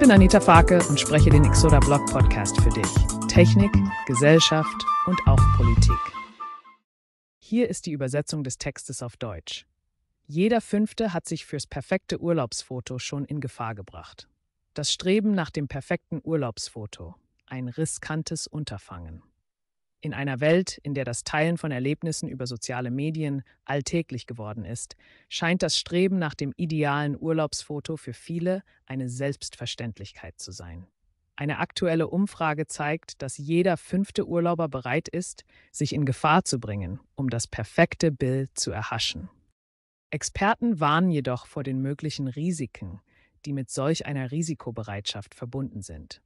bin Anita Farke und spreche den Exoda Blog Podcast für dich. Technik, Gesellschaft und auch Politik. Hier ist die Übersetzung des Textes auf Deutsch. Jeder Fünfte hat sich fürs perfekte Urlaubsfoto schon in Gefahr gebracht. Das Streben nach dem perfekten Urlaubsfoto. Ein riskantes Unterfangen. In einer Welt, in der das Teilen von Erlebnissen über soziale Medien alltäglich geworden ist, scheint das Streben nach dem idealen Urlaubsfoto für viele eine Selbstverständlichkeit zu sein. Eine aktuelle Umfrage zeigt, dass jeder fünfte Urlauber bereit ist, sich in Gefahr zu bringen, um das perfekte Bild zu erhaschen. Experten warnen jedoch vor den möglichen Risiken, die mit solch einer Risikobereitschaft verbunden sind.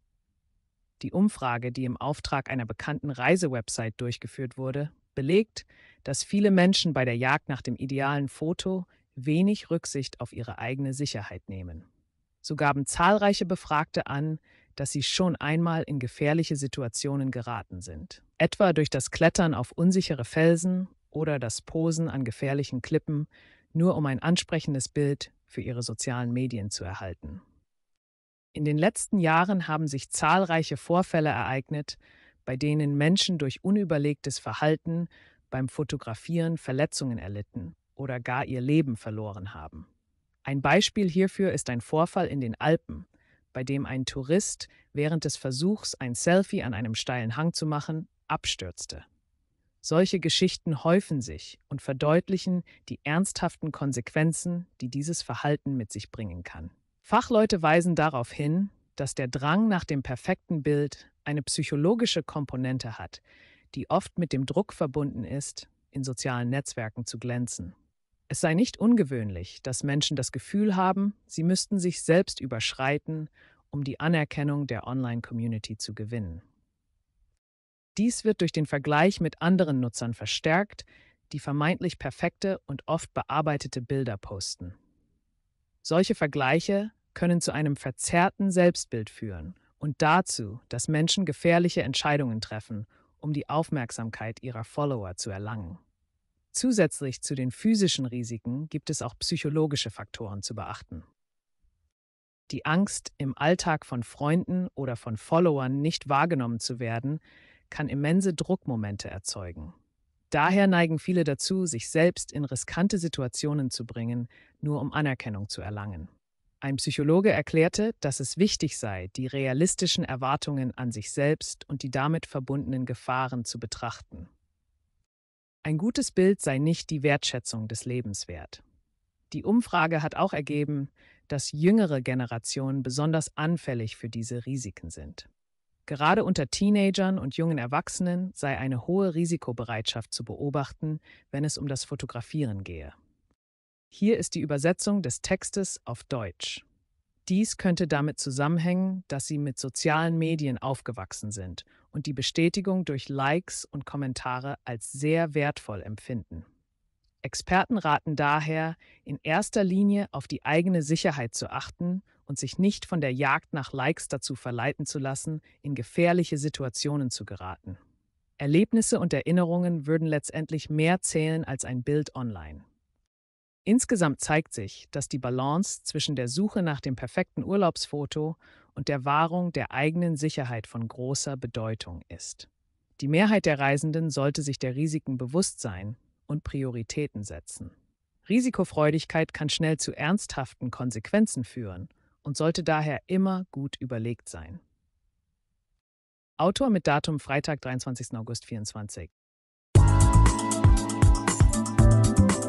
Die Umfrage, die im Auftrag einer bekannten Reisewebsite durchgeführt wurde, belegt, dass viele Menschen bei der Jagd nach dem idealen Foto wenig Rücksicht auf ihre eigene Sicherheit nehmen. So gaben zahlreiche Befragte an, dass sie schon einmal in gefährliche Situationen geraten sind, etwa durch das Klettern auf unsichere Felsen oder das Posen an gefährlichen Klippen, nur um ein ansprechendes Bild für ihre sozialen Medien zu erhalten. In den letzten Jahren haben sich zahlreiche Vorfälle ereignet, bei denen Menschen durch unüberlegtes Verhalten beim Fotografieren Verletzungen erlitten oder gar ihr Leben verloren haben. Ein Beispiel hierfür ist ein Vorfall in den Alpen, bei dem ein Tourist während des Versuchs, ein Selfie an einem steilen Hang zu machen, abstürzte. Solche Geschichten häufen sich und verdeutlichen die ernsthaften Konsequenzen, die dieses Verhalten mit sich bringen kann. Fachleute weisen darauf hin, dass der Drang nach dem perfekten Bild eine psychologische Komponente hat, die oft mit dem Druck verbunden ist, in sozialen Netzwerken zu glänzen. Es sei nicht ungewöhnlich, dass Menschen das Gefühl haben, sie müssten sich selbst überschreiten, um die Anerkennung der Online-Community zu gewinnen. Dies wird durch den Vergleich mit anderen Nutzern verstärkt, die vermeintlich perfekte und oft bearbeitete Bilder posten. Solche Vergleiche können zu einem verzerrten Selbstbild führen und dazu, dass Menschen gefährliche Entscheidungen treffen, um die Aufmerksamkeit ihrer Follower zu erlangen. Zusätzlich zu den physischen Risiken gibt es auch psychologische Faktoren zu beachten. Die Angst, im Alltag von Freunden oder von Followern nicht wahrgenommen zu werden, kann immense Druckmomente erzeugen. Daher neigen viele dazu, sich selbst in riskante Situationen zu bringen, nur um Anerkennung zu erlangen. Ein Psychologe erklärte, dass es wichtig sei, die realistischen Erwartungen an sich selbst und die damit verbundenen Gefahren zu betrachten. Ein gutes Bild sei nicht die Wertschätzung des Lebens wert. Die Umfrage hat auch ergeben, dass jüngere Generationen besonders anfällig für diese Risiken sind. Gerade unter Teenagern und jungen Erwachsenen sei eine hohe Risikobereitschaft zu beobachten, wenn es um das Fotografieren gehe. Hier ist die Übersetzung des Textes auf Deutsch. Dies könnte damit zusammenhängen, dass sie mit sozialen Medien aufgewachsen sind und die Bestätigung durch Likes und Kommentare als sehr wertvoll empfinden. Experten raten daher, in erster Linie auf die eigene Sicherheit zu achten und sich nicht von der Jagd nach Likes dazu verleiten zu lassen, in gefährliche Situationen zu geraten. Erlebnisse und Erinnerungen würden letztendlich mehr zählen als ein Bild online. Insgesamt zeigt sich, dass die Balance zwischen der Suche nach dem perfekten Urlaubsfoto und der Wahrung der eigenen Sicherheit von großer Bedeutung ist. Die Mehrheit der Reisenden sollte sich der Risiken bewusst sein und Prioritäten setzen. Risikofreudigkeit kann schnell zu ernsthaften Konsequenzen führen und sollte daher immer gut überlegt sein. Autor mit Datum Freitag, 23. August 24.